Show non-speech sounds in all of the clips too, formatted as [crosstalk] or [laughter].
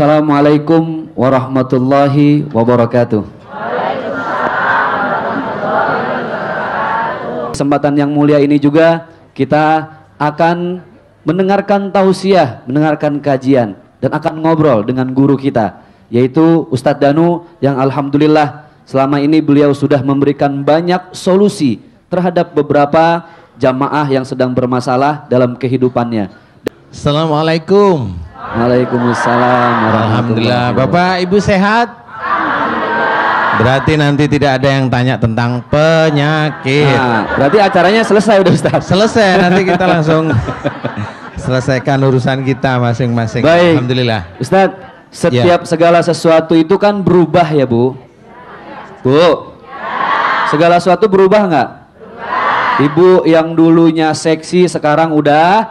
Assalamualaikum warahmatullahi wabarakatuh. Kesempatan yang mulia ini juga kita akan mendengarkan tausiah, mendengarkan kajian dan akan ngobrol dengan guru kita yaitu Ustadz Danu yang alhamdulillah selama ini beliau sudah memberikan banyak solusi terhadap beberapa jamaah yang sedang bermasalah dalam kehidupannya. Assalamualaikum. Waalaikumsalam. Alhamdulillah. Bapak Ibu sehat? Berarti nanti tidak ada yang tanya tentang penyakit. Nah, berarti acaranya selesai udah Ustaz. Selesai, nanti kita [laughs] langsung selesaikan urusan kita masing-masing. Baik. Alhamdulillah. Ustaz, setiap ya. segala sesuatu itu kan berubah ya, Bu? Bu. Segala sesuatu berubah nggak? Ibu yang dulunya seksi sekarang udah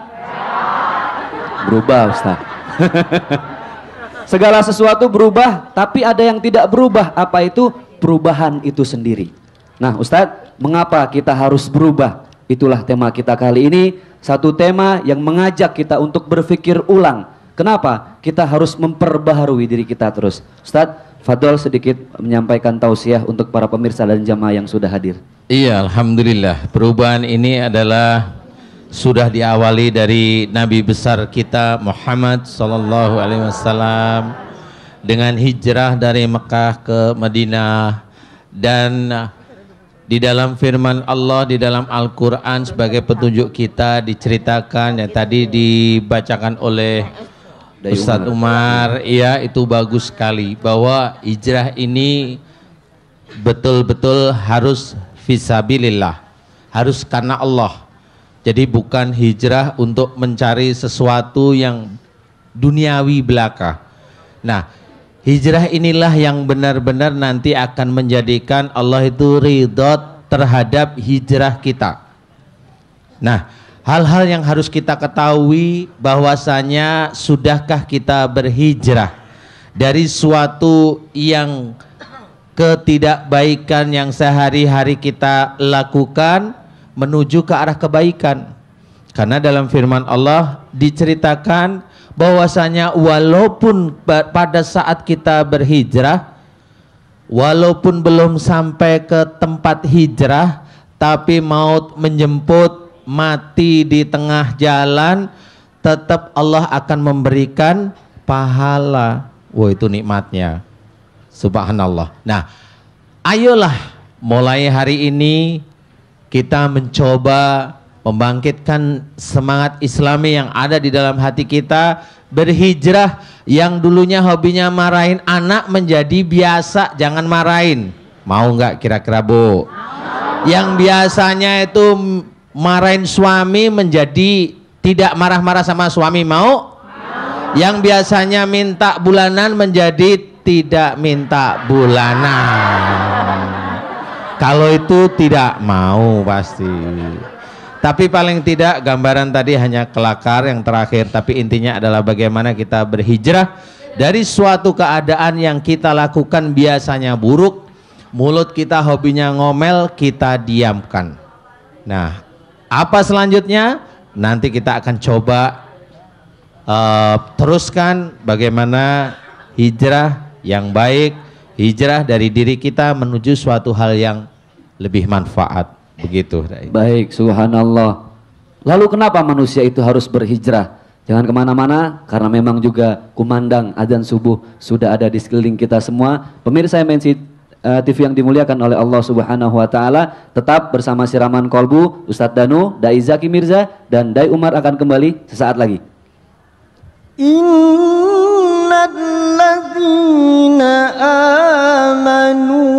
berubah Ustaz. [laughs] Segala sesuatu berubah, tapi ada yang tidak berubah. Apa itu? Perubahan itu sendiri. Nah, Ustadz, mengapa kita harus berubah? Itulah tema kita kali ini. Satu tema yang mengajak kita untuk berpikir ulang. Kenapa? Kita harus memperbaharui diri kita terus. Ustadz, Fadol sedikit menyampaikan tausiah untuk para pemirsa dan jamaah yang sudah hadir. Iya, Alhamdulillah. Perubahan ini adalah sudah diawali dari Nabi besar kita Muhammad Sallallahu Alaihi Wasallam dengan hijrah dari Mekah ke Madinah dan di dalam firman Allah di dalam Al-Quran sebagai petunjuk kita diceritakan yang tadi dibacakan oleh Ustadz Umar ya itu bagus sekali bahwa hijrah ini betul-betul harus visabilillah harus karena Allah jadi bukan hijrah untuk mencari sesuatu yang duniawi belaka. Nah, hijrah inilah yang benar-benar nanti akan menjadikan Allah itu ridho terhadap hijrah kita. Nah, hal-hal yang harus kita ketahui bahwasanya sudahkah kita berhijrah dari suatu yang ketidakbaikan yang sehari-hari kita lakukan menuju ke arah kebaikan. Karena dalam firman Allah diceritakan bahwasanya walaupun pada saat kita berhijrah walaupun belum sampai ke tempat hijrah tapi maut menjemput mati di tengah jalan tetap Allah akan memberikan pahala. Wah, itu nikmatnya. Subhanallah. Nah, ayolah mulai hari ini kita mencoba membangkitkan semangat islami yang ada di dalam hati kita berhijrah yang dulunya hobinya marahin anak menjadi biasa jangan marahin mau nggak kira-kira bu yang biasanya itu marahin suami menjadi tidak marah-marah sama suami mau yang biasanya minta bulanan menjadi tidak minta bulanan kalau itu tidak mau pasti. Tapi paling tidak gambaran tadi hanya kelakar yang terakhir tapi intinya adalah bagaimana kita berhijrah dari suatu keadaan yang kita lakukan biasanya buruk, mulut kita hobinya ngomel, kita diamkan. Nah, apa selanjutnya? Nanti kita akan coba uh, teruskan bagaimana hijrah yang baik hijrah dari diri kita menuju suatu hal yang lebih manfaat begitu baik subhanallah lalu kenapa manusia itu harus berhijrah jangan kemana-mana karena memang juga kumandang azan subuh sudah ada di sekeliling kita semua pemirsa MNC Mensit eh, TV yang dimuliakan oleh Allah Subhanahu wa taala tetap bersama siraman kolbu Ustadz Danu, Dai Zaki Mirza dan Dai Umar akan kembali sesaat lagi. In الذين آمنوا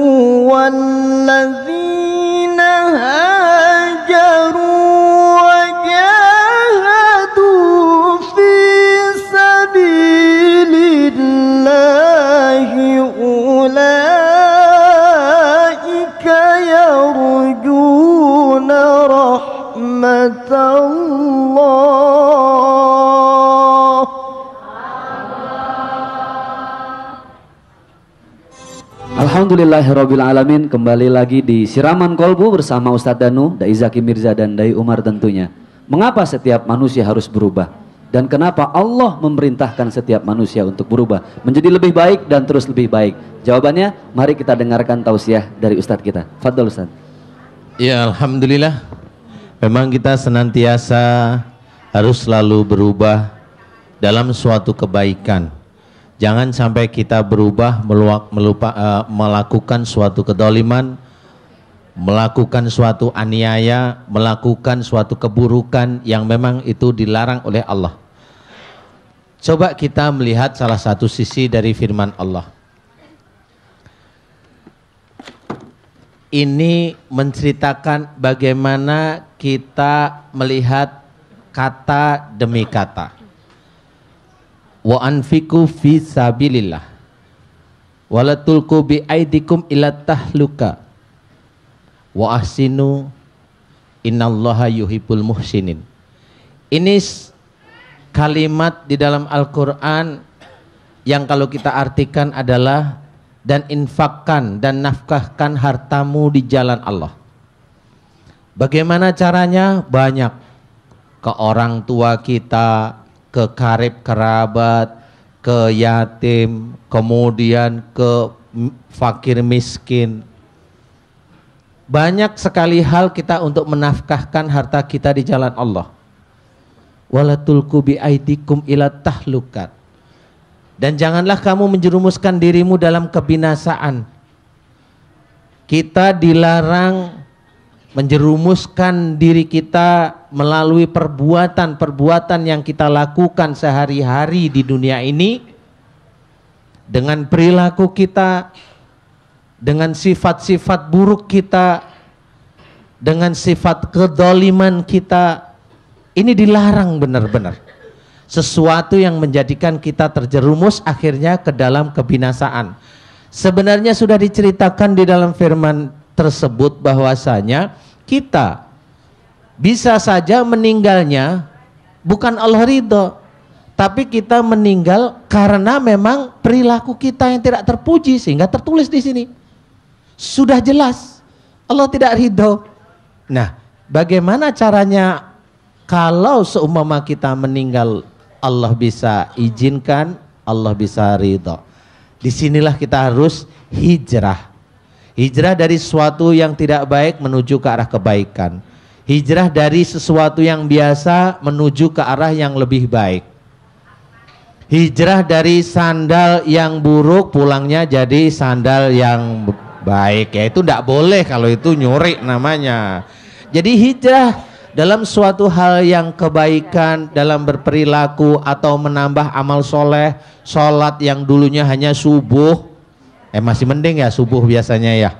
والذين هاجروا وجاهدوا في سبيل الله أولئك يرجون رحمة الله Alhamdulillahirrabbilalamin Kembali lagi di Siraman Kolbu bersama Ustadz Danu, Daizaki Mirza dan Dai Umar tentunya Mengapa setiap manusia harus berubah? Dan kenapa Allah memerintahkan setiap manusia untuk berubah Menjadi lebih baik dan terus lebih baik Jawabannya mari kita dengarkan tausiah dari Ustadz kita Fadol Ustadz Ya Alhamdulillah Memang kita senantiasa harus selalu berubah dalam suatu kebaikan Jangan sampai kita berubah meluak, melupa, uh, melakukan suatu kedoliman, melakukan suatu aniaya, melakukan suatu keburukan yang memang itu dilarang oleh Allah. Coba kita melihat salah satu sisi dari firman Allah. Ini menceritakan bagaimana kita melihat kata demi kata wa anfiku fi sabilillah wala tulku bi aidikum ila tahluka wa ahsinu innallaha yuhibbul muhsinin ini kalimat di dalam Al-Qur'an yang kalau kita artikan adalah dan infakkan dan nafkahkan hartamu di jalan Allah. Bagaimana caranya? Banyak. Ke orang tua kita, ke karib kerabat, ke yatim, kemudian ke fakir miskin. Banyak sekali hal kita untuk menafkahkan harta kita di jalan Allah. Walatulku bi'aidikum ila tahlukat. Dan janganlah kamu menjerumuskan dirimu dalam kebinasaan. Kita dilarang menjerumuskan diri kita melalui perbuatan-perbuatan yang kita lakukan sehari-hari di dunia ini dengan perilaku kita dengan sifat-sifat buruk kita dengan sifat kedoliman kita ini dilarang benar-benar sesuatu yang menjadikan kita terjerumus akhirnya ke dalam kebinasaan sebenarnya sudah diceritakan di dalam firman tersebut bahwasanya kita bisa saja meninggalnya bukan Allah ridho tapi kita meninggal karena memang perilaku kita yang tidak terpuji sehingga tertulis di sini sudah jelas Allah tidak ridho nah bagaimana caranya kalau seumpama kita meninggal Allah bisa izinkan Allah bisa ridho disinilah kita harus hijrah hijrah dari suatu yang tidak baik menuju ke arah kebaikan Hijrah dari sesuatu yang biasa menuju ke arah yang lebih baik. Hijrah dari sandal yang buruk pulangnya jadi sandal yang baik. Ya itu tidak boleh kalau itu nyuri namanya. Jadi hijrah dalam suatu hal yang kebaikan dalam berperilaku atau menambah amal soleh sholat yang dulunya hanya subuh eh masih mending ya subuh biasanya ya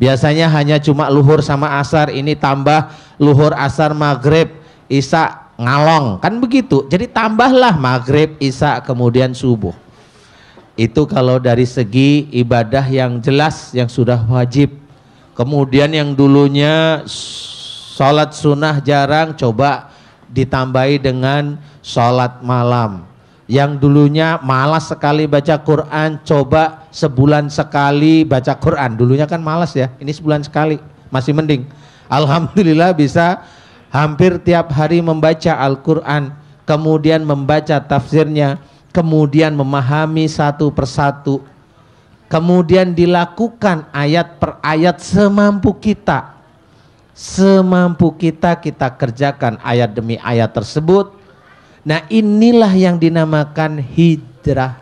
Biasanya hanya cuma luhur sama asar, ini tambah luhur asar maghrib, isa ngalong, kan begitu. Jadi tambahlah maghrib, isa kemudian subuh. Itu kalau dari segi ibadah yang jelas, yang sudah wajib. Kemudian yang dulunya sholat sunnah jarang, coba ditambahi dengan sholat malam yang dulunya malas sekali baca Quran coba sebulan sekali baca Quran dulunya kan malas ya ini sebulan sekali masih mending Alhamdulillah bisa hampir tiap hari membaca Al-Quran kemudian membaca tafsirnya kemudian memahami satu persatu kemudian dilakukan ayat per ayat semampu kita semampu kita kita kerjakan ayat demi ayat tersebut Nah inilah yang dinamakan hijrah.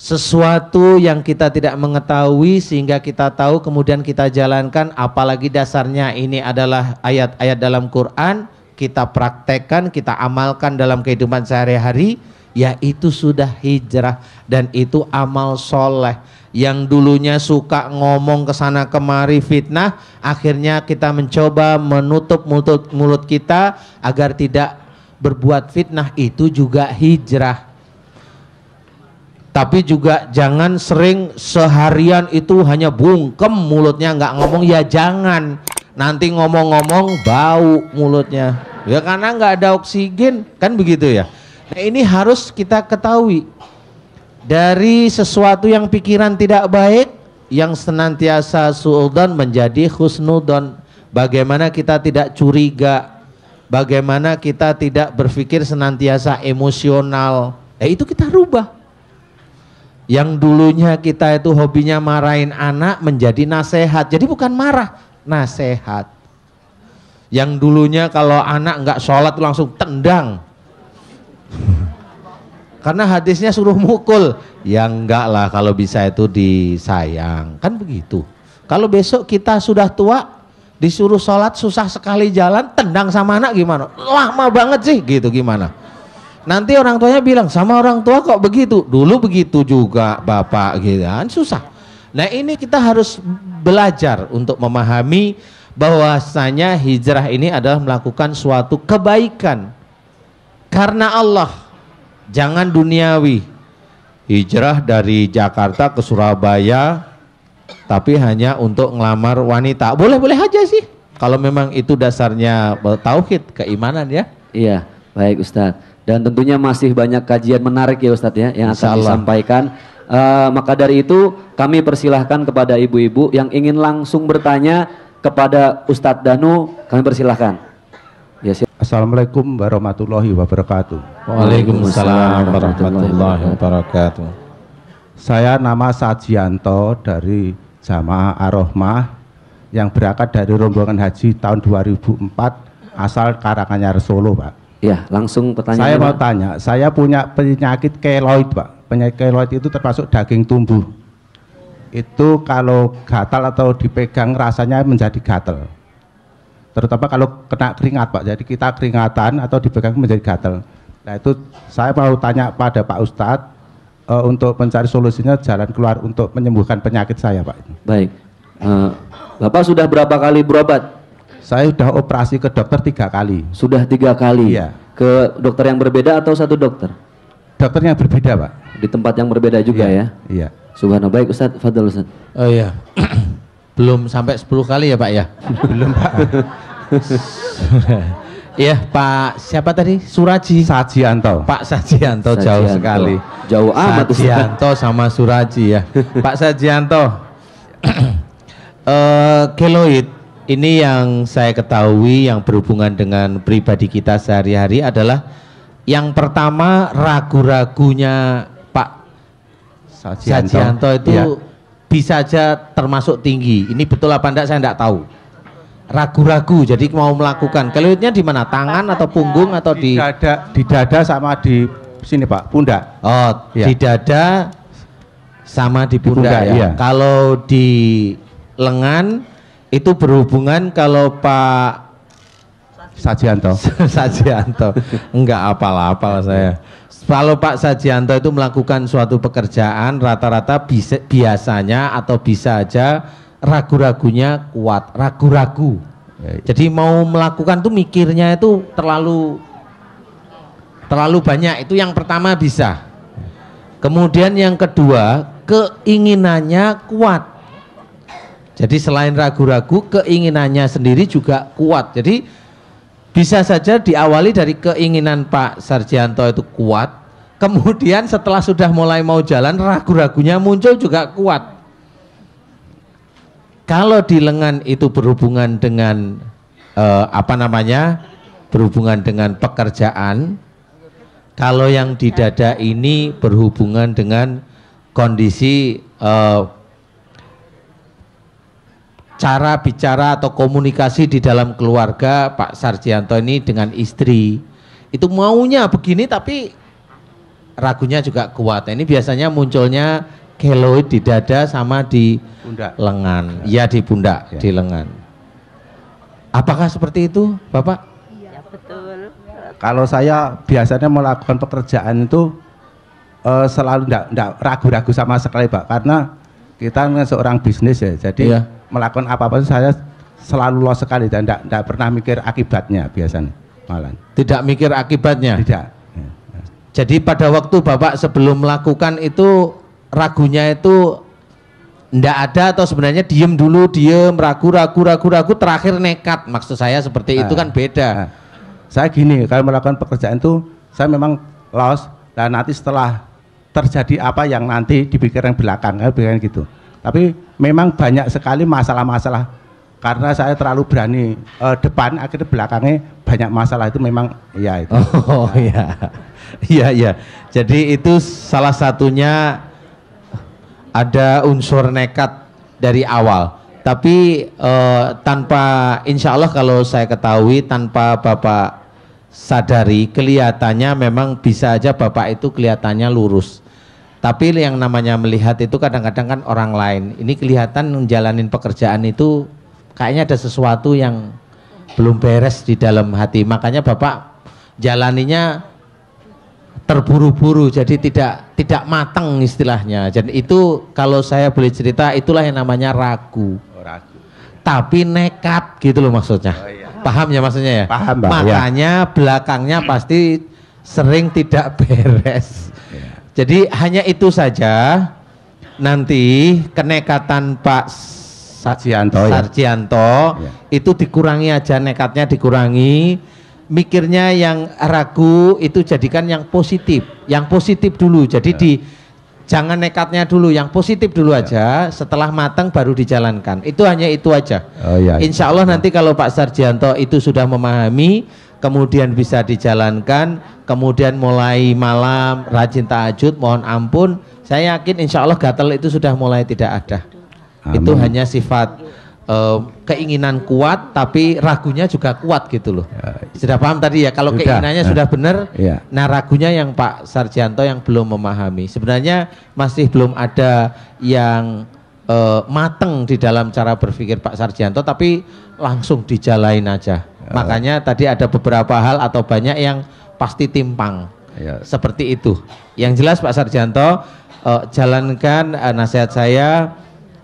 Sesuatu yang kita tidak mengetahui sehingga kita tahu kemudian kita jalankan apalagi dasarnya ini adalah ayat-ayat dalam Quran kita praktekkan, kita amalkan dalam kehidupan sehari-hari yaitu sudah hijrah dan itu amal soleh yang dulunya suka ngomong ke sana kemari fitnah akhirnya kita mencoba menutup mulut mulut kita agar tidak berbuat fitnah itu juga hijrah tapi juga jangan sering seharian itu hanya bungkem mulutnya nggak ngomong ya jangan nanti ngomong-ngomong bau mulutnya ya karena nggak ada oksigen kan begitu ya nah ini harus kita ketahui dari sesuatu yang pikiran tidak baik yang senantiasa suudan menjadi khusnudon bagaimana kita tidak curiga bagaimana kita tidak berpikir senantiasa emosional. Eh itu kita rubah. Yang dulunya kita itu hobinya marahin anak menjadi nasehat. Jadi bukan marah, nasehat. Yang dulunya kalau anak nggak sholat langsung tendang. [laughs] Karena hadisnya suruh mukul. Ya enggak lah kalau bisa itu disayang. Kan begitu. Kalau besok kita sudah tua, disuruh sholat susah sekali jalan tendang sama anak gimana lama banget sih gitu gimana nanti orang tuanya bilang sama orang tua kok begitu dulu begitu juga bapak gitu kan susah nah ini kita harus belajar untuk memahami bahwasanya hijrah ini adalah melakukan suatu kebaikan karena Allah jangan duniawi hijrah dari Jakarta ke Surabaya tapi hanya untuk ngelamar wanita. Boleh-boleh aja sih. Kalau memang itu dasarnya tauhid, keimanan ya. Iya, baik Ustadz. Dan tentunya masih banyak kajian menarik ya Ustadz ya yang akan disampaikan. Uh, maka dari itu kami persilahkan kepada ibu-ibu yang ingin langsung bertanya kepada Ustadz Danu, kami persilahkan. Ya, Assalamualaikum warahmatullahi wabarakatuh. Waalaikumsalam warahmatullahi wabarakatuh. Saya nama Sajianto dari Jamaah Arohmah yang berangkat dari rombongan haji tahun 2004 asal Karanganyar Solo, Pak. Ya, langsung pertanyaan. Saya mau tanya, saya punya penyakit keloid, Pak. Penyakit keloid itu termasuk daging tumbuh. Itu kalau gatal atau dipegang rasanya menjadi gatal. Terutama kalau kena keringat, Pak. Jadi kita keringatan atau dipegang menjadi gatal. Nah, itu saya mau tanya pada Pak Ustadz uh, untuk mencari solusinya jalan keluar untuk menyembuhkan penyakit saya Pak. Baik. Uh, Bapak sudah berapa kali berobat? Saya sudah operasi ke dokter tiga kali. Sudah tiga kali? Iya. Ke dokter yang berbeda atau satu dokter? Dokter yang berbeda Pak. Di tempat yang berbeda juga iya, ya? Iya. Subhanallah. Baik Ustaz, Fadl Ustaz. Oh iya. [clears throat] Belum sampai 10 kali ya Pak ya? [laughs] Belum Pak. [laughs] Iya, Pak siapa tadi? Suraji. Sajianto. Pak Sajianto, Sajianto. jauh sekali. Jauh amat Sajianto sama Suraji ya. [laughs] Pak Sajianto. uh, [clears throat] keloid ini yang saya ketahui yang berhubungan dengan pribadi kita sehari-hari adalah yang pertama ragu-ragunya Pak Sajianto, Sajianto itu ya. bisa saja termasuk tinggi. Ini betul apa enggak saya enggak tahu ragu-ragu jadi mau melakukan nah, kelirutnya di mana tangan atau punggung atau di, dada di dada sama di sini pak bunda. oh ya. di dada sama di bunda ya iya. kalau di lengan itu berhubungan kalau pak Sajianto [laughs] Sajianto enggak apal-apal iya. saya kalau Pak Sajianto itu melakukan suatu pekerjaan rata-rata biasanya atau bisa aja ragu-ragunya kuat, ragu-ragu. Ya, ya. Jadi mau melakukan tuh mikirnya itu terlalu terlalu banyak. Itu yang pertama bisa. Kemudian yang kedua, keinginannya kuat. Jadi selain ragu-ragu, keinginannya sendiri juga kuat. Jadi bisa saja diawali dari keinginan Pak Sarjanto itu kuat. Kemudian setelah sudah mulai mau jalan, ragu-ragunya muncul juga kuat. Kalau di lengan itu berhubungan dengan eh, apa namanya? berhubungan dengan pekerjaan. Kalau yang di dada ini berhubungan dengan kondisi eh, cara bicara atau komunikasi di dalam keluarga Pak Sarjianto ini dengan istri. Itu maunya begini tapi ragunya juga kuat. Nah, ini biasanya munculnya keloid di dada sama di pundak. lengan. Ya, iya, di pundak, ya. di lengan. Apakah seperti itu, Bapak? Iya, betul. Kalau saya biasanya melakukan pekerjaan itu uh, selalu tidak ragu-ragu sama sekali, Pak, karena kita kan seorang bisnis ya. Jadi ya. melakukan apa-apa saya selalu los sekali dan tidak pernah mikir akibatnya biasanya malah. Tidak mikir akibatnya. Tidak. Jadi pada waktu Bapak sebelum melakukan itu ragunya itu ndak ada atau sebenarnya diem dulu diem ragu ragu ragu ragu terakhir nekat maksud saya seperti nah, itu ah. kan beda nah, saya gini kalau melakukan pekerjaan itu saya memang lost dan nanti setelah terjadi apa yang nanti dipikirkan belakang kan gitu tapi memang banyak sekali masalah-masalah karena saya terlalu berani uh, depan akhirnya belakangnya banyak masalah itu memang ya itu oh, oh [laughs] ya iya iya jadi itu salah satunya ada unsur nekat dari awal. Tapi uh, tanpa insya Allah kalau saya ketahui tanpa Bapak sadari kelihatannya memang bisa aja Bapak itu kelihatannya lurus. Tapi yang namanya melihat itu kadang-kadang kan orang lain. Ini kelihatan menjalani pekerjaan itu kayaknya ada sesuatu yang belum beres di dalam hati. Makanya Bapak jalaninya terburu-buru jadi tidak tidak matang istilahnya jadi itu kalau saya boleh cerita itulah yang namanya ragu oh, ragu tapi nekat gitu loh maksudnya oh, iya. paham ya maksudnya ya paham Pak, ya. makanya ya. belakangnya pasti sering tidak [laughs] beres ya. jadi hanya itu saja nanti kenekatan Pak Sarjianto, Sarjianto ya. Iya. itu dikurangi aja nekatnya dikurangi mikirnya yang ragu itu jadikan yang positif yang positif dulu jadi ya. di jangan nekatnya dulu yang positif dulu ya. aja setelah matang baru dijalankan itu hanya itu aja oh, ya, Insya Allah ya. nanti kalau Pak Sarjanto itu sudah memahami kemudian bisa dijalankan kemudian mulai malam rajin tahajud mohon ampun saya yakin Insya Allah gatel itu sudah mulai tidak ada Amin. itu hanya sifat uh, keinginan kuat tapi ragunya juga kuat gitu loh. Ya, iya. Sudah paham tadi ya kalau sudah, keinginannya nah, sudah benar. ya. Nah, ragunya yang Pak Sarjanto yang belum memahami. Sebenarnya masih belum ada yang uh, mateng di dalam cara berpikir Pak Sarjanto tapi langsung dijalain aja. Ya. Makanya tadi ada beberapa hal atau banyak yang pasti timpang. Ya. Seperti itu. Yang jelas Pak Sarjanto uh, jalankan uh, nasihat saya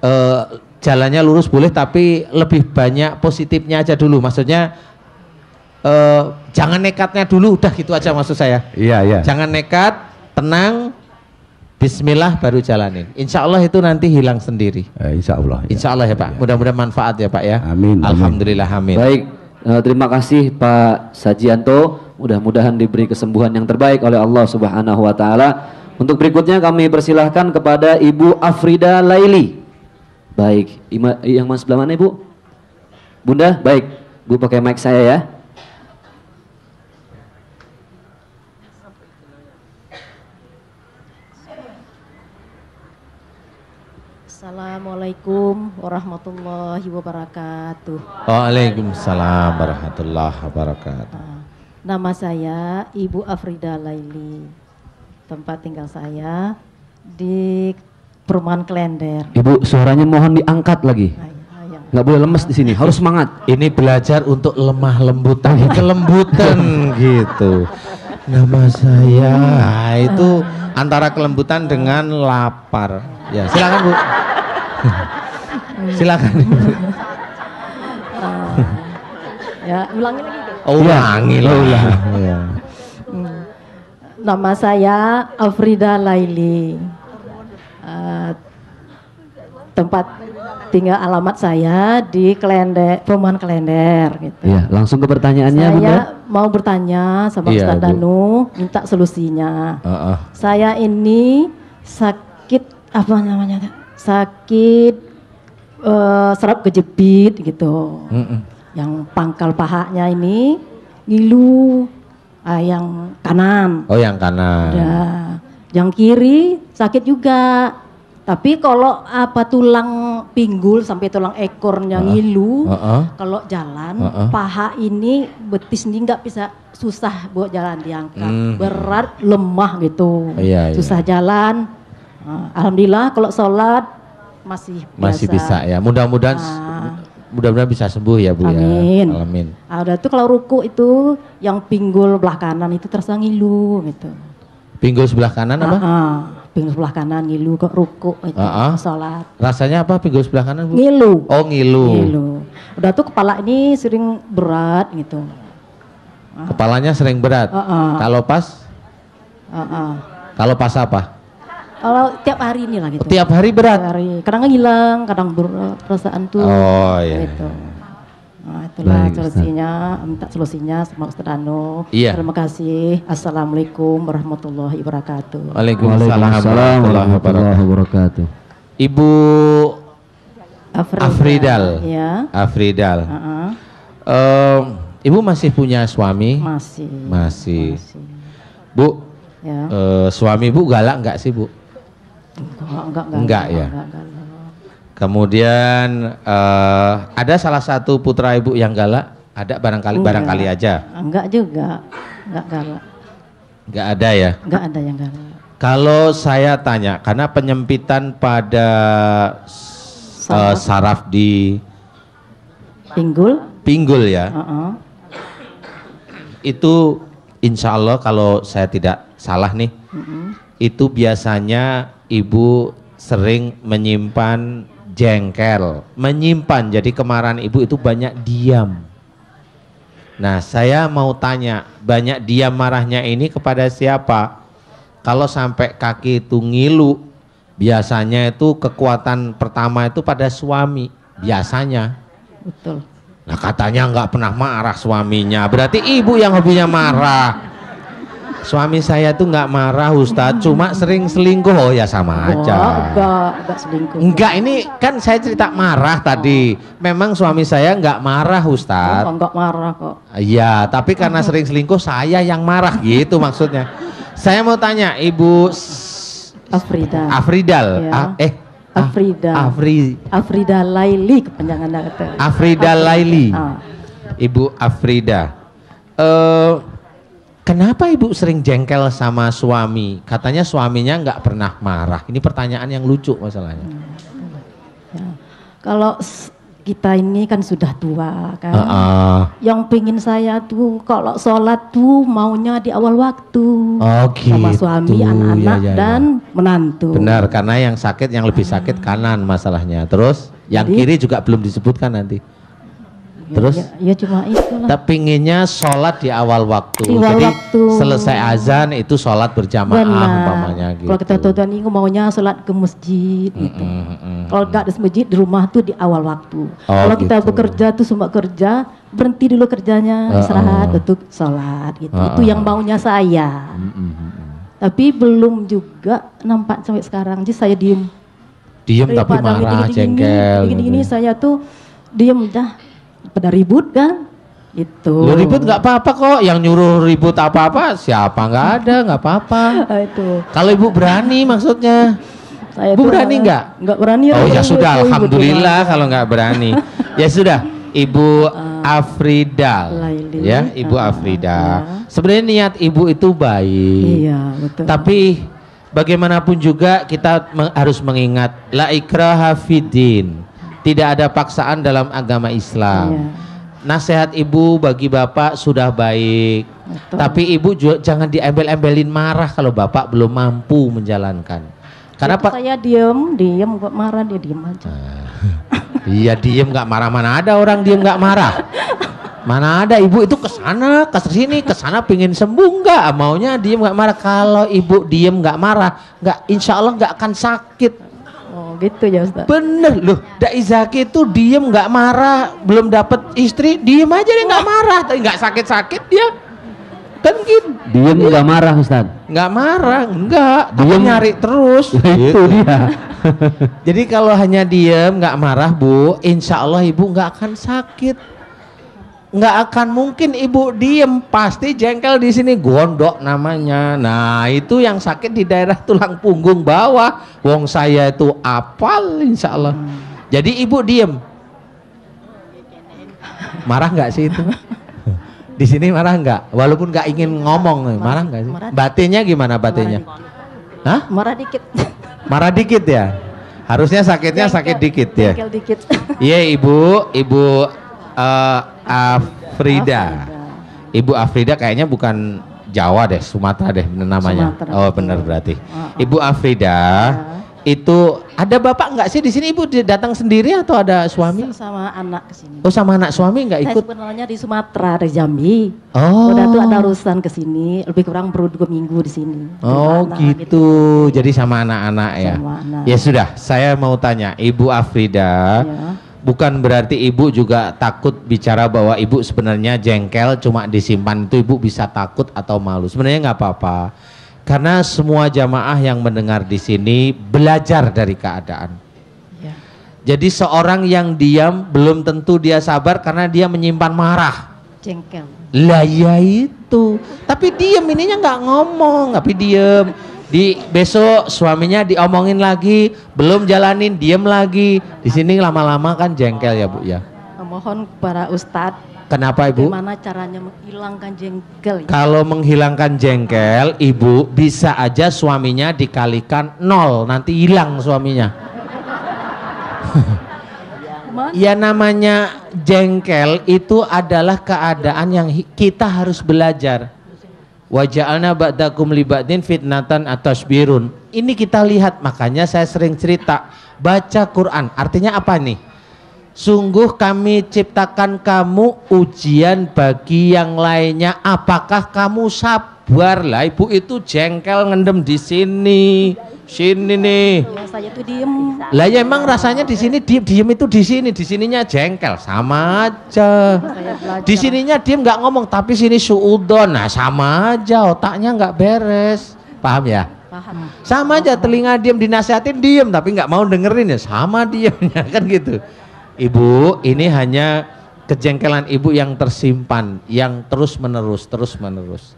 uh, jalannya lurus boleh tapi lebih banyak positifnya aja dulu maksudnya eh, jangan nekatnya dulu udah gitu aja maksud saya iya iya jangan nekat tenang Bismillah baru jalanin. Insya Allah itu nanti hilang sendiri. Eh, insya Allah. Ya. Insya Allah ya Pak. Iya. Mudah-mudahan manfaat ya Pak ya. Amin. Alhamdulillah amin. Baik, eh, terima kasih Pak Sajianto. Mudah-mudahan diberi kesembuhan yang terbaik oleh Allah Subhanahu Wa Taala. Untuk berikutnya kami persilahkan kepada Ibu Afrida Laili. Baik, Ima, yang mas sebelah mana ibu? Bunda, baik. Bu pakai mic saya ya. Assalamualaikum warahmatullahi wabarakatuh. Waalaikumsalam warahmatullahi wabarakatuh. Ah, nama saya Ibu Afrida Laili. Tempat tinggal saya di perumahan Klender. Ibu, suaranya mohon diangkat lagi. Nah, iya, iya. Nggak boleh lemes di sini, harus semangat. Ini belajar untuk lemah lembutan. Iya. kelembutan [laughs] gitu. Nama saya ah. itu antara kelembutan dengan lapar. Ya, silakan Bu. [laughs] silakan. Ibu. Ah, ya, ulangi lagi. Oh, ulangi lah. Ulang. Ya. Hmm. Nama saya Afrida Laili. Eh, tempat tinggal alamat saya di Kelender, perumahan Kelender gitu. Iya, langsung ke pertanyaannya Saya Bunda. mau bertanya sama iya, Ustaz Danu, minta solusinya. Uh -uh. Saya ini sakit apa namanya? Sakit uh, serap kejepit gitu. Uh -uh. Yang pangkal pahanya ini ngilu uh, yang kanan. Oh, yang kanan. Ya. Yang kiri sakit juga. Tapi kalau ah, apa tulang pinggul sampai tulang ekornya ngilu, uh, uh, kalau jalan uh, uh. paha ini betis ini nggak bisa susah buat jalan diangkat, uh, berat lemah gitu, iya, iya. susah jalan. Uh, Alhamdulillah kalau sholat masih masih bisa ya. Mudah-mudahan uh, mudah-mudahan bisa sembuh ya Bu Amin. ya. Amin. Ada tuh kalau ruku itu yang pinggul belah kanan itu terasa ngilu gitu. Pinggul sebelah kanan apa? -uh pinggul sebelah kanan ngilu kok ruku itu uh eh, -huh. sholat. Rasanya apa pinggul sebelah kanan? Bu? Ngilu. Oh ngilu. Ngilu. Udah tuh kepala ini sering berat gitu. Kepalanya sering berat. Uh -uh. Kalau pas? Uh -uh. Kalau pas apa? Kalau tiap hari ini lah gitu. Tiap hari berat. Tiap hari. Kadang ngilang, kadang berat perasaan tuh. Oh iya. Gitu. Iya. Ah, itulah Baik, solusinya, Ustaz. minta solusinya sama Ustaz Anu. Iya. Terima kasih. Assalamualaikum warahmatullahi wabarakatuh. Waalaikumsalam warahmatullahi wabarakatuh. Ibu Afridal. Afridal. Ya. Afridal. Uh -uh. Um, ibu masih punya suami? Masih. Masih. masih. Bu, ya. uh, suami Bu galak nggak sih Bu? Enggak, enggak, enggak. Enggak, enggak ya. Enggak, enggak, enggak. Kemudian uh, ada salah satu putra ibu yang galak? Ada barangkali enggak. barangkali aja. Enggak juga, enggak galak. Enggak ada ya? Enggak ada yang galak. Kalau saya tanya, karena penyempitan pada eh, saraf, uh, saraf di pinggul, pinggul ya. Uh -uh. Itu insya Allah kalau saya tidak salah nih, uh -uh. itu biasanya ibu sering menyimpan jengkel, menyimpan. Jadi kemarahan ibu itu banyak diam. Nah, saya mau tanya, banyak diam marahnya ini kepada siapa? Kalau sampai kaki itu ngilu, biasanya itu kekuatan pertama itu pada suami, biasanya. Betul. Nah, katanya nggak pernah marah suaminya. Berarti ibu yang hobinya marah suami saya tuh nggak marah Ustadz hmm. cuma sering selingkuh oh ya sama oh, aja Enggak, enggak enggak selingkuh enggak ini kan saya cerita marah tadi oh. memang suami saya nggak marah Ustadz oh, enggak marah kok iya tapi karena sering selingkuh saya yang marah gitu maksudnya [laughs] saya mau tanya Ibu Afrida Afridal ya. A ah, eh ah, Afrida Afri Afrida Laili kepanjangan Afrida Laili ah. Ibu Afrida eh uh, Kenapa ibu sering jengkel sama suami? Katanya suaminya nggak pernah marah. Ini pertanyaan yang lucu masalahnya. Hmm. Ya. Kalau kita ini kan sudah tua kan. Uh -uh. Yang pingin saya tuh kalau sholat tuh maunya di awal waktu oh, gitu. sama suami, anak-anak ya, ya, ya. dan menantu. Benar, karena yang sakit yang lebih hmm. sakit kanan masalahnya. Terus yang Jadi, kiri juga belum disebutkan nanti. Iya, Terus? Ya, ya cuma itu Tapi inginnya sholat di awal waktu. Di awal Jadi waktu. selesai azan itu sholat berjamaah umpamanya gitu. Kalau kita tahu gitu. Tuhan ini maunya sholat ke masjid mm -mm, gitu. Mm -mm. Kalau nggak di masjid di rumah tuh di awal waktu. Oh, Kalau gitu. kita bekerja tuh semua kerja berhenti dulu kerjanya uh -uh. istirahat untuk sholat gitu. Uh -uh. Itu yang maunya saya. Mm -mm. Tapi belum juga nampak sampai sekarang. Jadi saya diem. Diem tapi marah, jengkel. ini gini gitu ya. saya tuh diem dah pada ribut kan itu Lu ribut nggak apa-apa kok yang nyuruh ribut apa-apa siapa nggak ada nggak apa-apa [laughs] ah, itu kalau ibu berani maksudnya saya ibu berani nggak nggak berani oh ya sudah alhamdulillah kalau nggak berani [laughs] ya sudah ibu uh, ah. Afrida Laili. ya ibu uh, ah, Afrida uh, ya. sebenarnya niat ibu itu baik iya betul tapi bagaimanapun juga kita harus mengingat la ikraha tidak ada paksaan dalam agama Islam. Iya. Nasihat ibu bagi bapak sudah baik, Betul. tapi ibu juga jangan diembel-embelin marah kalau bapak belum mampu menjalankan. Karena pak saya diem, diem kok marah dia diem aja. Ah, iya diem nggak marah mana ada orang diem nggak marah. Mana ada ibu itu kesana, kesini, kesana pingin sembuh nggak? Maunya diem nggak marah. Kalau ibu diem nggak marah, nggak, insya Allah nggak akan sakit Oh gitu ya Ustaz. Bener loh, Dak Izaki itu diem nggak marah, belum dapet istri, diem aja dia nggak marah, tapi nggak sakit-sakit dia. Kan gitu. Diem nggak marah Ustaz? Nggak marah, nggak. Dia nyari terus. Nah, itu gitu. dia. Jadi kalau hanya diem nggak marah Bu, insya Allah Ibu nggak akan sakit nggak akan mungkin ibu diem pasti jengkel di sini gondok namanya nah itu yang sakit di daerah tulang punggung bawah wong saya itu apal insya Allah jadi ibu diem marah nggak sih itu di sini marah nggak walaupun nggak ingin ngomong marah nggak sih batinnya gimana batinnya Hah? marah dikit marah dikit ya harusnya sakitnya sakit dikit ya iya ibu ibu uh, Oh, Afrida. Ibu Afrida kayaknya bukan Jawa deh, Sumatera deh namanya. Sumatera, oh benar berarti. Oh, oh. Ibu Afrida iya. itu ada bapak nggak sih di sini ibu datang sendiri atau ada suami sama anak kesini. oh sama anak suami nggak ikut saya di Sumatera dari Jambi oh udah tuh ada urusan ke sini lebih kurang perlu dua minggu di sini oh Dimana, gitu. gitu. jadi sama anak-anak ya sama anak. ya sudah saya mau tanya ibu Afrida ya bukan berarti ibu juga takut bicara bahwa ibu sebenarnya jengkel cuma disimpan itu ibu bisa takut atau malu sebenarnya nggak apa-apa karena semua jamaah yang mendengar di sini belajar dari keadaan ya. jadi seorang yang diam belum tentu dia sabar karena dia menyimpan marah jengkel lah ya itu tapi diam ininya nggak ngomong tapi diam di besok suaminya diomongin lagi belum jalanin diem lagi di sini lama-lama kan jengkel ya bu ya mohon para ustadz Kenapa Ibu? mana caranya menghilangkan jengkel? Ya? Kalau menghilangkan jengkel, Ibu bisa aja suaminya dikalikan nol, nanti hilang suaminya. ya namanya jengkel itu adalah keadaan yang kita harus belajar. Wajalna ba'dakum libadin fitnatan atas birun. Ini kita lihat makanya saya sering cerita baca Quran. Artinya apa nih? Sungguh kami ciptakan kamu ujian bagi yang lainnya. Apakah kamu sabar lah? Ibu itu jengkel ngendem di sini sini nih rasanya tuh diem lah ya emang rasanya di sini diem diem itu di sini di sininya jengkel sama aja di sininya diem nggak ngomong tapi sini suudon nah sama aja otaknya nggak beres paham ya paham sama aja telinga diem dinasehatin diem tapi nggak mau dengerin ya sama diemnya [laughs] kan gitu ibu ini hanya kejengkelan ibu yang tersimpan yang terus menerus terus menerus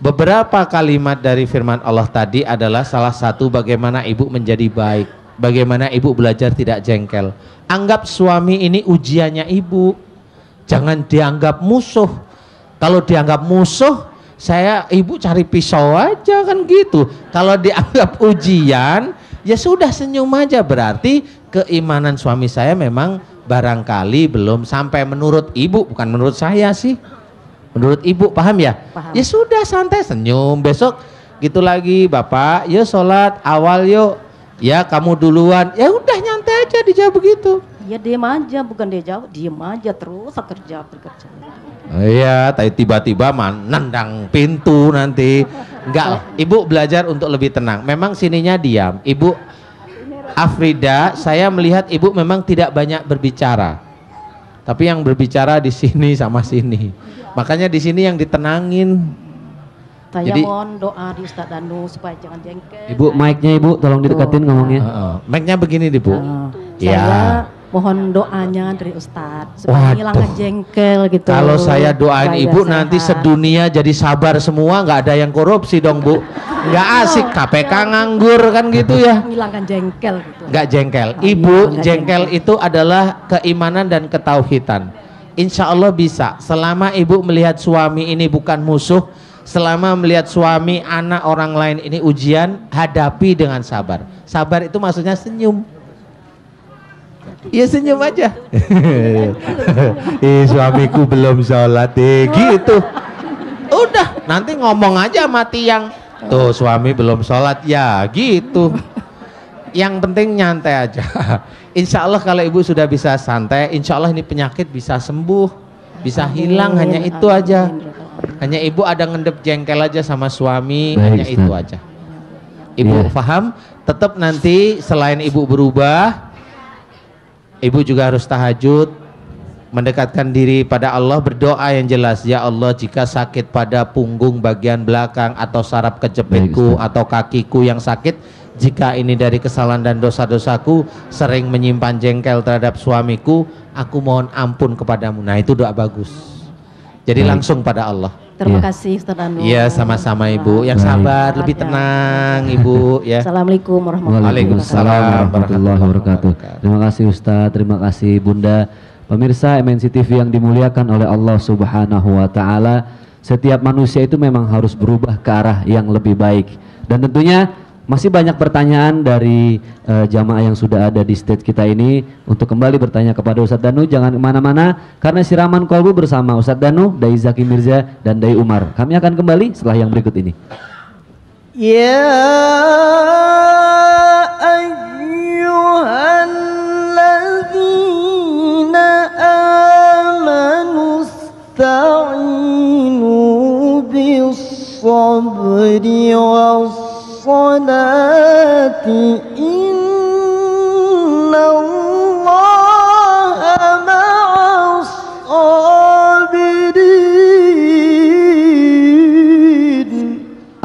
beberapa kalimat dari firman Allah tadi adalah salah satu bagaimana ibu menjadi baik, bagaimana ibu belajar tidak jengkel. Anggap suami ini ujiannya ibu, jangan dianggap musuh. Kalau dianggap musuh, saya ibu cari pisau aja kan gitu. Kalau dianggap ujian, ya sudah senyum aja berarti keimanan suami saya memang barangkali belum sampai menurut ibu bukan menurut saya sih Menurut ibu paham ya? Paham. Ya sudah santai senyum. Besok gitu lagi bapak. Ya sholat awal yuk. Ya kamu duluan. Ya udah nyantai aja dijawab begitu. Ya diem aja bukan dia jawab. Diem aja terus kerja kerja. Oh iya, tapi tiba-tiba menendang pintu nanti. Enggak, ibu belajar untuk lebih tenang. Memang sininya diam. Ibu Afrida, saya melihat ibu memang tidak banyak berbicara tapi yang berbicara di sini sama sini. Makanya di sini yang ditenangin. Saya Jadi, mohon doa di Ustaz Danu supaya jangan jengkel. Ibu, mic-nya Ibu tolong didekatin oh. ngomongnya. Uh, uh, mic-nya begini ibu, Uh, nah, gitu. ya. Saya mohon doanya dari Ustadz supaya hilang jengkel gitu. Kalau saya doain ibu sehat. nanti sedunia jadi sabar semua, nggak ada yang korupsi dong bu, nggak asik KPK nganggur kan gitu ya. Hilangkan jengkel. Gitu. Nggak jengkel, oh, iya, ibu jengkel, itu adalah keimanan dan ketauhitan Insya Allah bisa. Selama ibu melihat suami ini bukan musuh, selama melihat suami anak orang lain ini ujian, hadapi dengan sabar. Sabar itu maksudnya senyum Iya senyum aja. [laughs] Ih suamiku belum sholat deh gitu. Udah nanti ngomong aja mati yang tuh suami belum sholat ya gitu. Yang penting nyantai aja. [laughs] insya Allah kalau ibu sudah bisa santai, insya Allah ini penyakit bisa sembuh, bisa hilang hanya itu aja. Hanya ibu ada ngendep jengkel aja sama suami, hanya itu aja. Ibu yeah. paham? Tetap nanti selain ibu berubah, Ibu juga harus tahajud mendekatkan diri pada Allah berdoa yang jelas ya Allah jika sakit pada punggung bagian belakang atau sarap kejepitku atau kakiku yang sakit jika ini dari kesalahan dan dosa-dosaku sering menyimpan jengkel terhadap suamiku aku mohon ampun kepadamu nah itu doa bagus jadi langsung pada Allah Terima yeah. kasih Ustaz Anu. Iya, sama-sama Ibu. Yang sabar, lebih tenang ya. Ibu ya. Assalamualaikum warahmatullahi wabarakatuh. warahmatullahi wabarakatuh. Terima kasih Ustaz, terima kasih Bunda. Pemirsa MNC TV yang dimuliakan oleh Allah Subhanahu wa taala, setiap manusia itu memang harus berubah ke arah yang lebih baik. Dan tentunya masih banyak pertanyaan dari uh, jamaah yang sudah ada di stage kita ini untuk kembali bertanya kepada Ustadz Danu jangan kemana-mana karena siraman kolbu bersama Ustadz Danu, Dai Zaki Mirza dan Dai Umar. Kami akan kembali setelah yang berikut ini. Ya ayyuhalladzina amanu bis-sabri was الصلاة إن الله مع الصابرين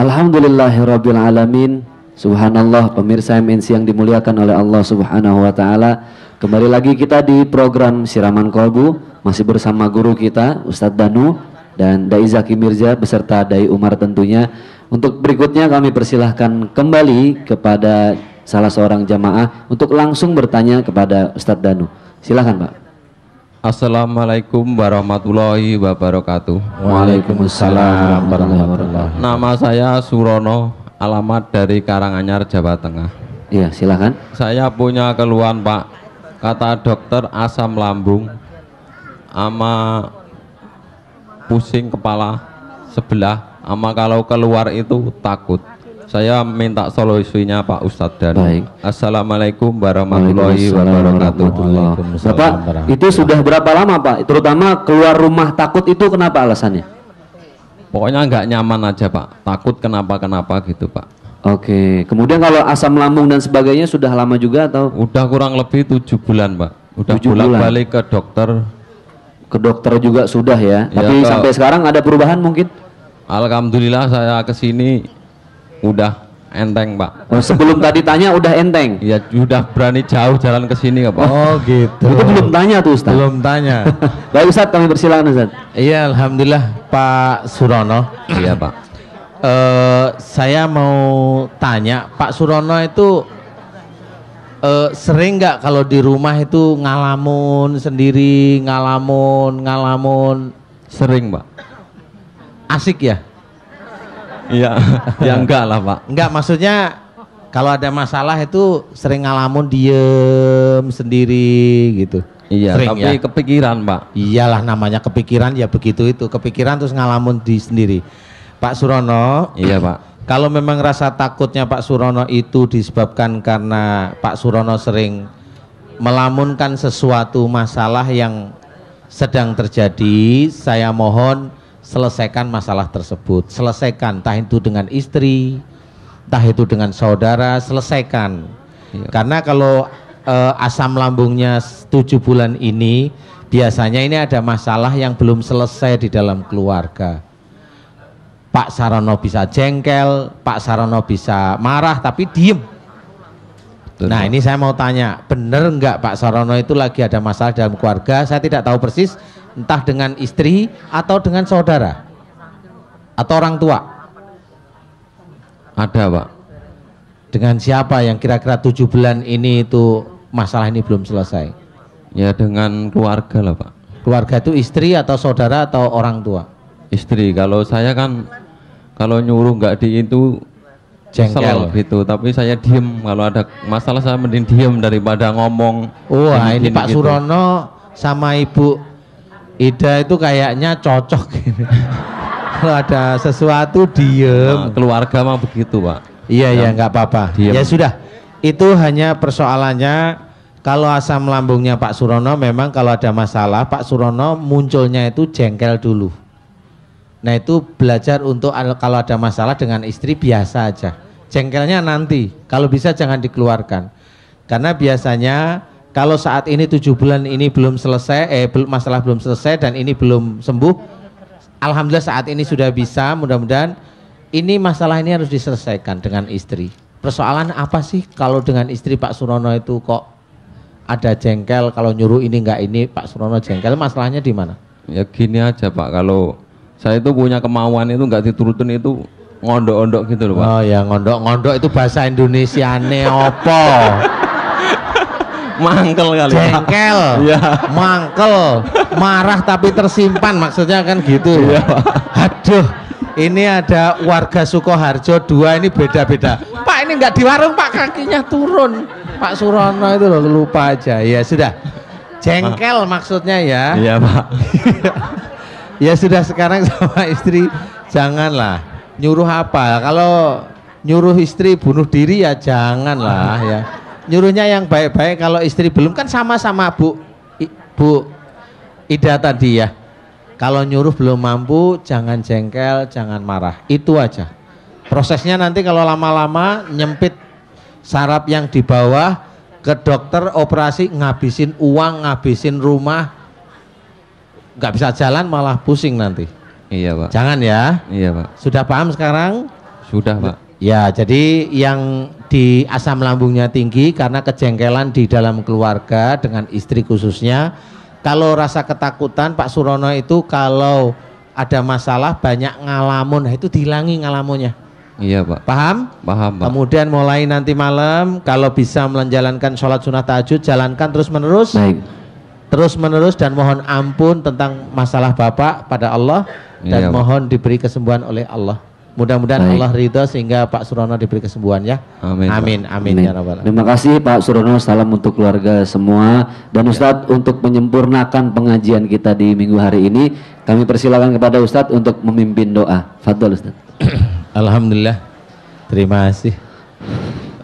Subhanallah pemirsa MNC yang dimuliakan oleh Allah subhanahu wa ta'ala Kembali lagi kita di program Siraman Kolbu Masih bersama guru kita Ustadz Danu dan Dai Zaki Mirza beserta Dai Umar tentunya untuk berikutnya kami persilahkan kembali kepada salah seorang jamaah untuk langsung bertanya kepada Ustadz Danu. Silahkan Pak. Assalamualaikum warahmatullahi wabarakatuh. Waalaikumsalam warahmatullahi wabarakatuh. Nama saya Surono, alamat dari Karanganyar, Jawa Tengah. Iya, silahkan. Saya punya keluhan Pak, kata dokter asam lambung, ama pusing kepala sebelah, ama kalau keluar itu takut saya minta solusinya Pak Ustadz dan Baik. Assalamualaikum warahmatullahi wabarakatuh Bapak itu sudah berapa lama Pak terutama keluar rumah takut itu kenapa alasannya pokoknya nggak nyaman aja Pak takut kenapa-kenapa gitu Pak Oke, kemudian kalau asam lambung dan sebagainya sudah lama juga atau? Udah kurang lebih tujuh bulan, Pak. Udah bolak balik ke dokter. Ke dokter juga sudah ya. ya Tapi ke... sampai sekarang ada perubahan mungkin? Alhamdulillah saya kesini udah enteng pak. Oh, sebelum tadi tanya udah enteng? ya udah berani jauh jalan ke sini pak. Oh gitu. Itu belum tanya tuh Ustaz. Belum tanya. [laughs] Baik Ustaz kami persilakan Ustaz. Iya Alhamdulillah Pak Surono. iya pak. Uh, saya mau tanya Pak Surono itu uh, sering nggak kalau di rumah itu ngalamun sendiri ngalamun ngalamun sering pak asik ya? Iya, ya, ya enggak lah Pak. Enggak, maksudnya kalau ada masalah itu sering ngalamun diem sendiri gitu. Iya, sering, tapi ya? kepikiran Pak. Iyalah namanya kepikiran ya begitu itu, kepikiran terus ngalamun di sendiri. Pak Surono. Iya Pak. [clears throat] Kalau memang rasa takutnya Pak Surono itu disebabkan karena Pak Surono sering melamunkan sesuatu masalah yang sedang terjadi, saya mohon selesaikan masalah tersebut selesaikan entah itu dengan istri entah itu dengan saudara selesaikan ya. karena kalau eh, asam lambungnya tujuh bulan ini biasanya ini ada masalah yang belum selesai di dalam keluarga Pak Sarono bisa jengkel Pak Sarono bisa marah tapi diem Betul. Nah ini saya mau tanya, benar nggak Pak Sarono itu lagi ada masalah dalam keluarga? Saya tidak tahu persis, entah dengan istri atau dengan saudara atau orang tua. Ada Pak. Dengan siapa yang kira-kira tujuh bulan ini itu masalah ini belum selesai? Ya dengan keluarga lah Pak. Keluarga itu istri atau saudara atau orang tua? Istri. Kalau saya kan kalau nyuruh nggak di itu jengkel gitu tapi saya diem kalau ada masalah saya mending diem daripada ngomong wah ini Pak gitu. Surono sama Ibu Ida itu kayaknya cocok [laughs] ini. kalau ada sesuatu diem nah, keluarga mah begitu Pak iya iya nggak apa-apa ya sudah itu hanya persoalannya kalau asam lambungnya Pak Surono memang kalau ada masalah Pak Surono munculnya itu jengkel dulu. Nah itu belajar untuk kalau ada masalah dengan istri biasa aja jengkelnya nanti kalau bisa jangan dikeluarkan karena biasanya kalau saat ini tujuh bulan ini belum selesai eh masalah belum selesai dan ini belum sembuh Alhamdulillah saat ini sudah bisa mudah-mudahan ini masalah ini harus diselesaikan dengan istri persoalan apa sih kalau dengan istri Pak Surono itu kok ada jengkel kalau nyuruh ini enggak ini Pak Surono jengkel masalahnya di mana ya gini aja Pak kalau saya itu punya kemauan itu enggak diturutin itu ngondok ngondok gitu loh Pak. Oh ya ngondok-ngondok itu bahasa Indonesia neopo. [laughs] mangkel kali ya. jengkel ya. mangkel marah tapi tersimpan maksudnya kan gitu ya. aduh ini ada warga Sukoharjo dua ini beda-beda pak ini nggak di warung pak kakinya turun pak Surono itu loh lupa aja ya sudah jengkel pak. maksudnya ya iya pak [laughs] ya sudah sekarang sama istri janganlah nyuruh apa kalau nyuruh istri bunuh diri ya janganlah [laughs] ya nyuruhnya yang baik-baik kalau istri belum kan sama-sama bu I, bu Ida tadi ya kalau nyuruh belum mampu jangan jengkel jangan marah itu aja prosesnya nanti kalau lama-lama nyempit sarap yang di bawah ke dokter operasi ngabisin uang ngabisin rumah nggak bisa jalan malah pusing nanti Iya Pak. Jangan ya. Iya Pak. Sudah paham sekarang? Sudah Pak. Ya jadi yang di asam lambungnya tinggi karena kejengkelan di dalam keluarga dengan istri khususnya. Kalau rasa ketakutan Pak Surono itu kalau ada masalah banyak ngalamun, nah, itu dihilangi ngalamunnya. Iya Pak. Paham? Paham Pak. Kemudian mulai nanti malam kalau bisa menjalankan sholat sunah tahajud, jalankan terus menerus. Baik terus menerus dan mohon ampun tentang masalah Bapak pada Allah dan ya, mohon diberi kesembuhan oleh Allah. Mudah-mudahan Allah ridho sehingga Pak Surono diberi kesembuhan ya. Amin. Amin. Amin, amin. ya Terima kasih Pak Surono. Salam untuk keluarga semua dan Ustadz ya. untuk menyempurnakan pengajian kita di minggu hari ini, kami persilakan kepada Ustadz untuk memimpin doa. Fadol Ustadz. [clears throat] Alhamdulillah. Terima kasih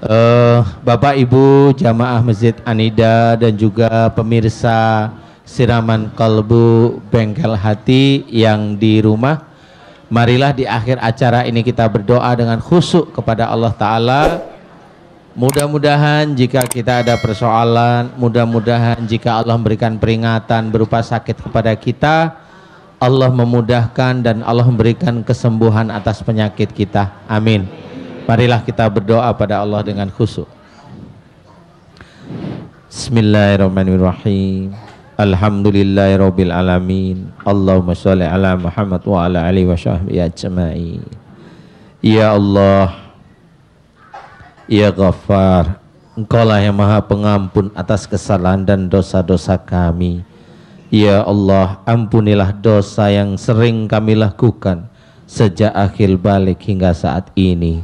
uh, Bapak Ibu jamaah Masjid Anida dan juga pemirsa siraman kalbu bengkel hati yang di rumah marilah di akhir acara ini kita berdoa dengan khusyuk kepada Allah Ta'ala mudah-mudahan jika kita ada persoalan mudah-mudahan jika Allah memberikan peringatan berupa sakit kepada kita Allah memudahkan dan Allah memberikan kesembuhan atas penyakit kita amin Marilah kita berdoa pada Allah dengan khusyuk. Bismillahirrahmanirrahim. Alhamdulillahirabbil alamin. Allahumma shalli ala Muhammad wa ala Ali wa sahbihi ajma'in. Ya Allah, Ya Ghaffar, lah yang maha pengampun atas kesalahan dan dosa-dosa kami. Ya Allah, ampunilah dosa yang sering kami lakukan sejak akhir balik hingga saat ini.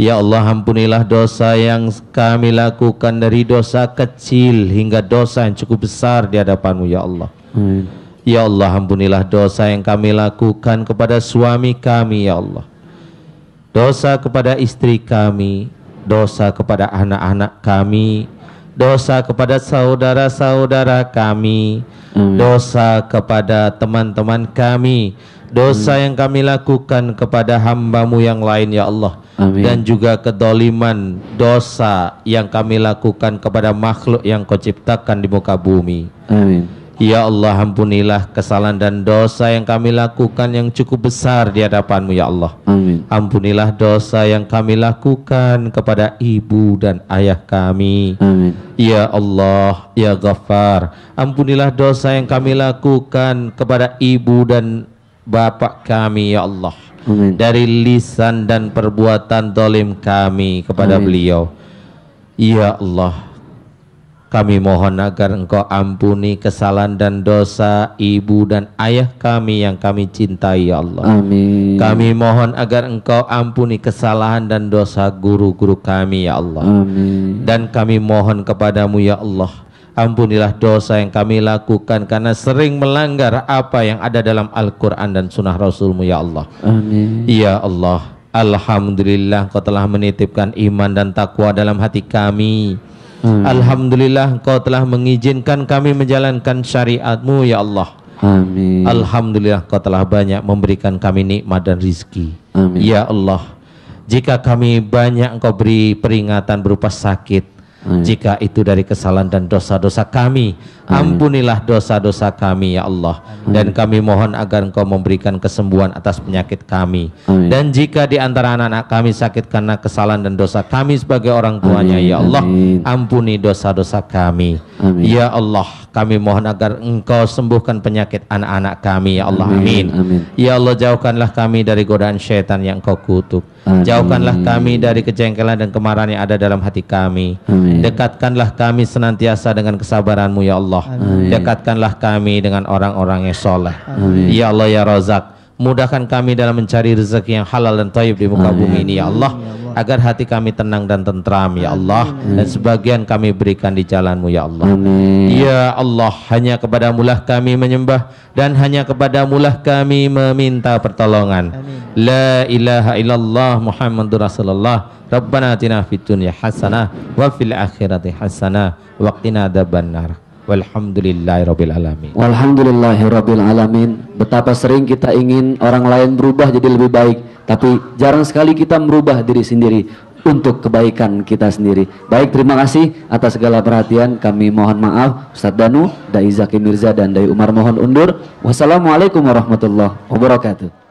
Ya Allah ampunilah dosa yang kami lakukan dari dosa kecil hingga dosa yang cukup besar di hadapanmu Ya Allah Amin. Ya Allah ampunilah dosa yang kami lakukan kepada suami kami Ya Allah Dosa kepada istri kami Dosa kepada anak-anak kami dosa kepada saudara-saudara kami, Amin. dosa kepada teman-teman kami, dosa Amin. yang kami lakukan kepada hambamu yang lain ya Allah Amin. dan juga kedoliman dosa yang kami lakukan kepada makhluk yang kau ciptakan di muka bumi. Amin. Ya Allah ampunilah kesalahan dan dosa yang kami lakukan yang cukup besar di hadapanmu ya Allah Amin. Ampunilah dosa yang kami lakukan kepada ibu dan ayah kami Amin. Ya Allah, Ya Ghaffar Ampunilah dosa yang kami lakukan kepada ibu dan bapak kami ya Allah Amin. Dari lisan dan perbuatan dolim kami kepada Amin. beliau Ya Allah kami mohon agar engkau ampuni kesalahan dan dosa ibu dan ayah kami yang kami cintai ya Allah. Amin. Kami mohon agar engkau ampuni kesalahan dan dosa guru-guru kami ya Allah. Amin. Dan kami mohon kepadamu ya Allah. Ampunilah dosa yang kami lakukan karena sering melanggar apa yang ada dalam Al-Quran dan sunnah Rasulmu ya Allah. Amin. Ya Allah. Alhamdulillah kau telah menitipkan iman dan takwa dalam hati kami Amin. Hmm. Alhamdulillah Engkau telah mengizinkan kami menjalankan syariatmu ya Allah. Amin. Alhamdulillah Engkau telah banyak memberikan kami nikmat dan rizki. Amin. Ya Allah, jika kami banyak Engkau beri peringatan berupa sakit, jika itu dari kesalahan dan dosa-dosa kami, ampunilah dosa-dosa kami ya Allah. Amin. Dan kami mohon agar Engkau memberikan kesembuhan atas penyakit kami. Amin. Dan jika di antara anak-anak kami sakit karena kesalahan dan dosa kami sebagai orang tuanya Amin. ya Allah, Amin. ampuni dosa-dosa kami. Amin. Ya Allah, kami mohon agar Engkau sembuhkan penyakit anak-anak kami ya Allah. Amin. Amin. Ya Allah jauhkanlah kami dari godaan syaitan yang Engkau kutuk. Amin. Jauhkanlah kami dari kejengkelan dan kemarahan yang ada dalam hati kami. Amin. Dekatkanlah kami senantiasa dengan kesabaran-Mu ya Allah. Amin. Dekatkanlah kami dengan orang-orang yang soleh. Amin. Ya Allah ya Razak. Mudahkan kami dalam mencari rezeki yang halal dan taib di muka Amin. bumi ini ya, ya Allah. Agar hati kami tenang dan tentram ya Allah dan sebagian kami berikan di jalanmu ya Allah. Amin. Ya Allah, hanya kepadamu lah kami menyembah dan hanya kepadamu lah kami meminta pertolongan. Amin. La ilaha illallah Muhammadur Rasulullah. Rabbana atina fid dunya hasanah wa fil akhirati hasanah wa qina adzabannar. Walhamdulillahirrabbilalamin Walhamdulillahirrabbilalamin Betapa sering kita ingin orang lain berubah jadi lebih baik, tapi jarang sekali kita merubah diri sendiri untuk kebaikan kita sendiri. Baik, terima kasih atas segala perhatian. Kami mohon maaf Ustadz Danu, Dai Zaki Mirza dan Dai Umar mohon undur. Wassalamualaikum warahmatullahi wabarakatuh.